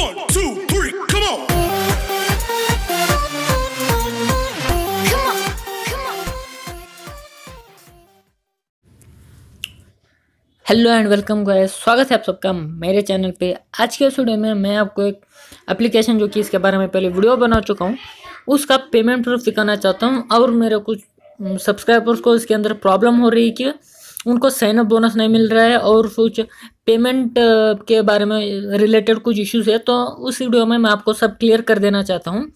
hello and welcome guys स्वागत है आप सबका मेरे चैनल पे आज के स्टूडियो में मैं आपको एक एप्लीकेशन जो कि इसके बारे में पहले वीडियो बना चुका हूँ उसका पेमेंट प्रूफ दिखाना चाहता हूँ और मेरे कुछ सब्सक्राइबर्स को इसके अंदर प्रॉब्लम हो रही है कि उनको साइन अप बोनस नहीं मिल रहा है और कुछ पेमेंट के बारे में रिलेटेड कुछ इश्यूज़ है तो उस वीडियो में मैं आपको सब क्लियर कर देना चाहता हूँ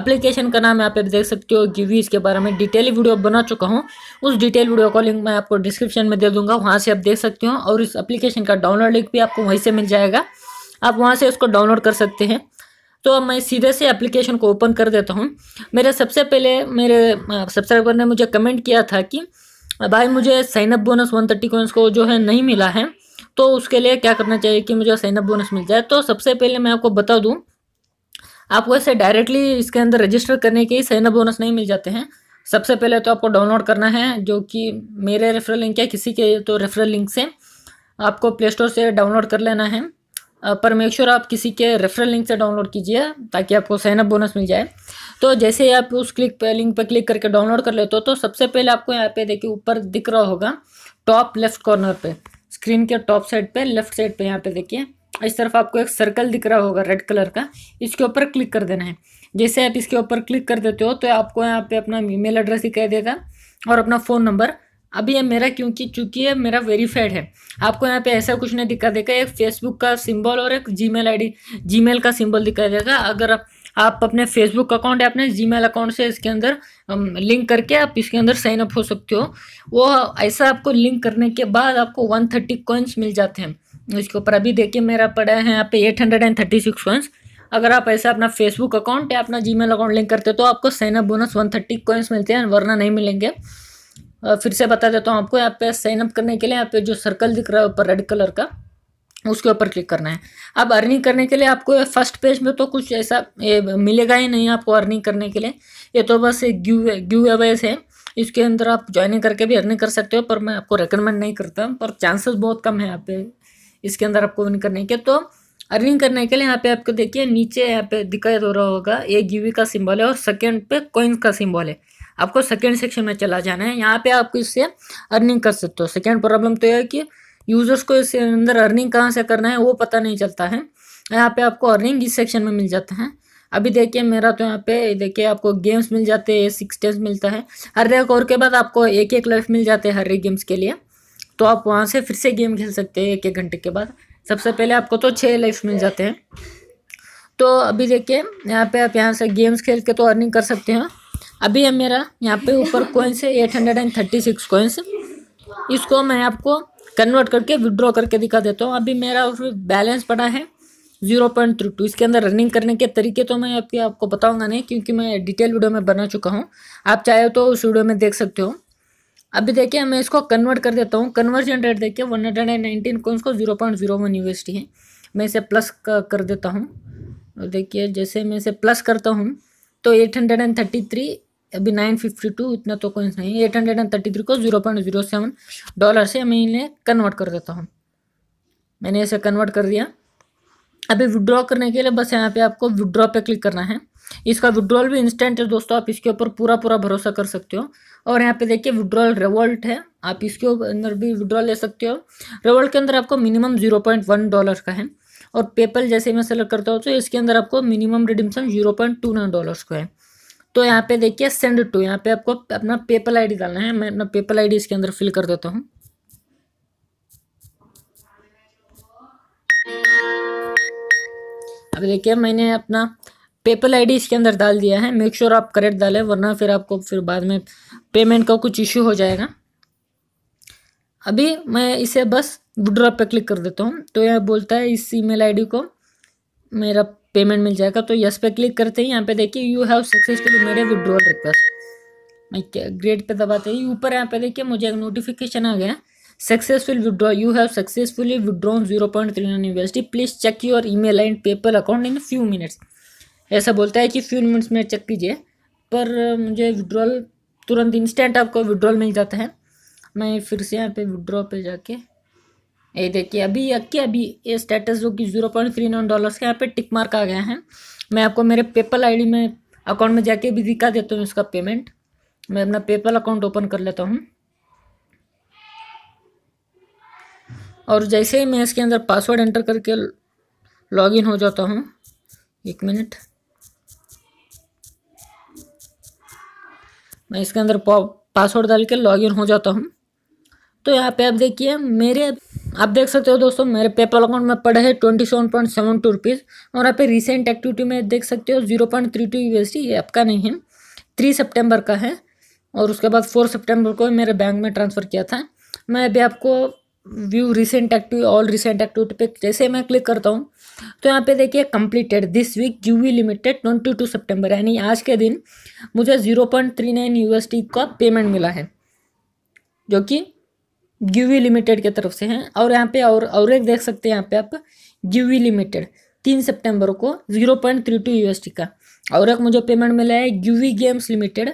अप्लीकेशन का नाम यहाँ पे देख सकते हो गिवी इसके बारे में डिटेल वीडियो बना चुका हूँ उस डिटेल वीडियो का लिंक मैं आपको डिस्क्रिप्शन में दे दूंगा वहाँ से आप देख सकते हो और इस अप्लीकेशन का डाउनलोड लिंक भी आपको वहीं से मिल जाएगा आप वहाँ से उसको डाउनलोड कर सकते हैं तो अब मैं सीधे से एप्लीकेशन को ओपन कर देता हूँ मेरे सबसे पहले मेरे सब्सक्राइबर ने मुझे कमेंट किया था कि भाई मुझे sign up bonus one thirty coins को जो है नहीं मिला है तो उसके लिए क्या करना चाहिए कि मुझे साइनअप बोनस मिल जाए तो सबसे पहले मैं आपको बता दूँ आपको ऐसे डायरेक्टली इसके अंदर रजिस्टर करने के ही साइनअप बोनस नहीं मिल जाते हैं सबसे पहले तो आपको डाउनलोड करना है जो कि मेरे रेफरल लिंक या किसी के तो रेफरल लिंक से आपको प्ले स्टोर से डाउनलोड कर लेना है पर मेक श्योर sure आप किसी के रेफरल लिंक से डाउनलोड कीजिए ताकि आपको साइनअप बोनस मिल जाए तो जैसे आप उस क्लिक पर लिंक पर क्लिक करके डाउनलोड कर लेते हो तो सबसे पहले आपको यहाँ पे देखिए ऊपर दिख रहा होगा टॉप लेफ्ट कॉर्नर पे स्क्रीन के टॉप साइड पे लेफ्ट साइड पे यहाँ पे देखिए इस तरफ आपको एक सर्कल दिख रहा होगा रेड कलर का इसके ऊपर क्लिक कर देना है जैसे आप इसके ऊपर क्लिक कर देते हो तो आपको यहाँ पे अपना ईमेल एड्रेस दिखाई देगा और अपना फ़ोन नंबर अभी ये मेरा क्योंकि चूंकि ये मेरा वेरीफाइड है आपको यहाँ पे ऐसा कुछ नहीं दिखा देगा एक फेसबुक का सिंबल और एक जीमेल आईडी जीमेल का सिंबल दिखाई देगा अगर आप आप अपने फेसबुक अकाउंट या अपने जी अकाउंट से इसके अंदर लिंक करके आप इसके अंदर साइन अप हो सकते हो वो ऐसा आपको लिंक करने के बाद आपको वन थर्टी कॉइन्स मिल जाते हैं इसके ऊपर अभी देखिए मेरा पड़ा है यहाँ पे eight hundred and thirty six coins अगर आप ऐसा अपना फेसबुक अकाउंट या अपना जीमेल अकाउंट लिंक करते हो तो आपको sign up bonus one thirty coins मिलते हैं वरना नहीं मिलेंगे फिर से बता देता हूँ आपको यहाँ पे साइन अप करने के लिए यहाँ पे जो सर्कल दिख रहा है ऊपर रेड कलर का उसके ऊपर क्लिक करना है अब अर्निंग करने के लिए आपको फर्स्ट पेज में तो कुछ ऐसा ये मिलेगा ही नहीं आपको अर्निंग करने के लिए ये तो बस एक ग्यू ग्यू अवेज है इसके अंदर आप ज्वाइनिंग करके भी अर्निंग कर सकते हो पर मैं आपको रिकमेंड नहीं करता पर चांसेस बहुत कम है यहाँ पे इसके अंदर आपको अर्निंग करने के तो अर्निंग करने के लिए यहाँ पे आपको देखिए नीचे यहाँ पे दिखाई दे रहा होगा ये गिवी का सिंबल है और सेकेंड पे कॉइन्स का सिंबल है आपको सेकेंड सेक्शन में चला जाना है यहाँ पे आप इससे अर्निंग कर सकते हो सेकेंड प्रॉब्लम तो यह है कि यूज़र्स को इसके अंदर अर्निंग कहाँ से करना है वो पता नहीं चलता है यहाँ पे आपको अर्निंग इस सेक्शन में मिल जाता है अभी देखिए मेरा तो यहाँ पे देखिए आपको गेम्स मिल जाते हैं सिक्स टेस्ट मिलता है हर एक और के बाद आपको एक एक लाइफ मिल जाते हैं हर एक गेम्स के लिए तो आप वहाँ से फिर से गेम खेल सकते हैं एक एक घंटे के बाद सबसे पहले आपको तो छः लाइफ मिल जाते हैं तो अभी देखिए यहाँ पे आप यहाँ से गेम्स खेल के तो अर्निंग कर सकते हैं अभी है मेरा यहाँ पे ऊपर कोइंस है eight hundred and thirty six coins इसको मैं आपको कन्वर्ट करके विड्रॉ करके दिखा देता हूँ अभी मेरा बैलेंस पड़ा है जीरो पॉइंट थ्री टू इसके अंदर रनिंग करने के तरीके तो मैं आपके आपको बताऊंगा नहीं क्योंकि मैं डिटेल वीडियो में बना चुका हूँ आप चाहे तो उस वीडियो में देख सकते हो अभी देखिए मैं इसको कन्वर्ट कर देता हूँ कन्वर्जन रेट देखिए one hundred and nineteen coin को zero point zero one UST है मैं इसे प्लस कर देता हूँ देखिए जैसे मैं इसे प्लस करता हूँ तो eight hundred and thirty three अभी नाइन फिफ्टी टू इतना तो कोई नहीं eight hundred and thirty three को zero point zero seven dollar से मैं इन्हें कन्वर्ट कर देता हूँ मैंने इसे कन्वर्ट कर दिया अभी विड्रॉ करने के लिए बस यहाँ पे आपको विड्रॉ पे क्लिक करना है इसका विड्रॉल भी इंस्टेंट है दोस्तों आप इसके ऊपर पूरा पूरा भरोसा कर सकते हो और यहाँ पे देखिए विड्रॉल रिवॉल्ट है आप इसके अंदर भी विड्रॉल ले सकते हो रिवॉल्ट के अंदर आपको minimum zero point one dollar का है और पेपल जैसे मैं सेलेक्ट करता हूँ तो इसके अंदर आपको minimum redemption zero point two nine dollar का है तो यहाँ पे देखिए सेंड टू यहाँ पे आपको अपना पेपल आईडी डालना है मैं अपना पेपल आईडी इसके अंदर फिल कर देता हूँ अब देखिए मैंने अपना पेपल आईडी इसके अंदर डाल दिया है मेक श्योर sure आप करेक्ट डालें वरना फिर आपको फिर बाद में पेमेंट का कुछ इश्यू हो जाएगा अभी मैं इसे बस विड्रॉ पे क्लिक कर देता हूँ तो यह बोलता है इस ईमेल आईडी को मेरा पेमेंट मिल जाएगा तो यस पे क्लिक करते हैं यहाँ पे देखिए यू हैव सक्सेसफुली मेरे ए विड्रॉल रिक्वेस्ट मैं ग्रेड पे दबाते ही ऊपर यहाँ पे देखिए मुझे एक नोटिफिकेशन आ गया successful withdraw you have successfully withdrawn zero point three nine university please check your email and paper account in few minutes ऐसा बोलता है कि फ्यू मिनट्स में चेक कीजिए पर मुझे विड्रॉल तुरंत इंस्टेंट आपको विड्रॉल मिल जाता है मैं फिर से यहाँ पे विड्रॉ पे जाके ये देखिए अभी अक्के अभी ये स्टेटस जो कि zero point three nine dollars का यहाँ पे टिक मार्क आ गया है मैं आपको मेरे पेपल आईडी में अकाउंट में जाके भी दिखा देता हूँ इसका पेमेंट मैं अपना पेपल अकाउंट ओपन कर लेता हूँ और जैसे ही मैं इसके अंदर पासवर्ड एंटर करके लॉगिन हो जाता हूँ एक मिनट मैं इसके अंदर पासवर्ड डाल के लॉगिन हो जाता हूँ तो यहाँ पे आप देखिए मेरे आप देख सकते हो दोस्तों मेरे पेपल अकाउंट में पड़े हैं twenty seven point seven two rupees और आप रिसेंट एक्टिविटी में देख सकते हो zero point three two U ये आपका नहीं है थ्री सितंबर का है और उसके बाद फोर सितंबर को मेरे बैंक में ट्रांसफ़र किया था मैं अभी आपको view recent activity all recent activity पे जैसे मैं क्लिक करता हूँ तो यहाँ पे देखिए completed this week U V limited twenty two September यानी आज के दिन मुझे zero point three nine U का पेमेंट मिला है जो कि ग्यूवी लिमिटेड के तरफ से हैं और यहाँ पे और और एक देख सकते हैं यहाँ पे आप ग्यूवी लिमिटेड तीन सितंबर को zero point three two U का और एक मुझे पेमेंट मिला है ग्यूवी गेम्स लिमिटेड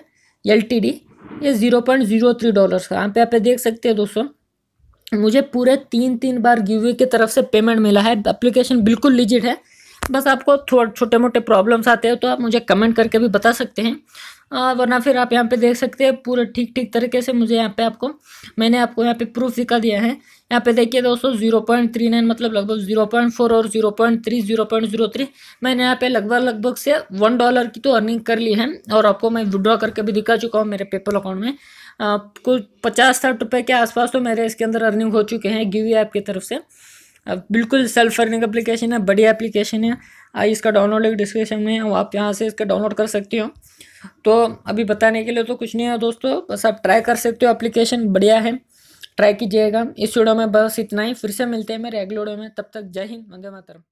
एलटीडी ये zero point zero three dollar का यहाँ पे आप देख सकते हैं दोस्तों मुझे पूरे तीन तीन बार ग्यूवी की तरफ से पेमेंट मिला है अप्लीकेशन बिल्कुल लिजिट है बस आपको थोड़ा छोटे मोटे प्रॉब्लम्स आते हैं तो आप मुझे कमेंट करके भी बता सकते हैं हाँ, वरना फिर आप यहाँ पे देख सकते हैं पूरा ठीक ठीक तरीके से मुझे यहाँ पे आपको मैंने आपको यहाँ पे प्रूफ दिखा दिया है यहाँ पे देखिए दोस्तों जीरो पॉइंट थ्री नाइन मतलब लगभग जीरो पॉइंट फोर और zero point three zero point zero three मैंने यहाँ पे लगभग लगभग से वन डॉलर की तो अर्निंग कर ली है और आपको मैं विड्रॉ करके भी दिखा चुका हूँ मेरे पेपल अकाउंट में कुछ पचास साठ रुपये के आसपास तो मेरे इसके अंदर अर्निंग हो चुके हैं गिवी ऐप की तरफ से अब बिल्कुल सेल्फ लर्निंग एप्लीकेशन है बढ़िया एप्लीकेशन है आई इसका डाउनलोड लिंक डिस्क्रिप्शन में है आप यहाँ से इसका डाउनलोड कर सकते हो तो अभी बताने के लिए तो कुछ नहीं है दोस्तों बस आप ट्राई कर सकते हो एप्लीकेशन बढ़िया है ट्राई कीजिएगा इस वीडियो में बस इतना ही फिर से मिलते हैं मेरे अगले वीडियो में तब तक जय हिंद वंदे मातरम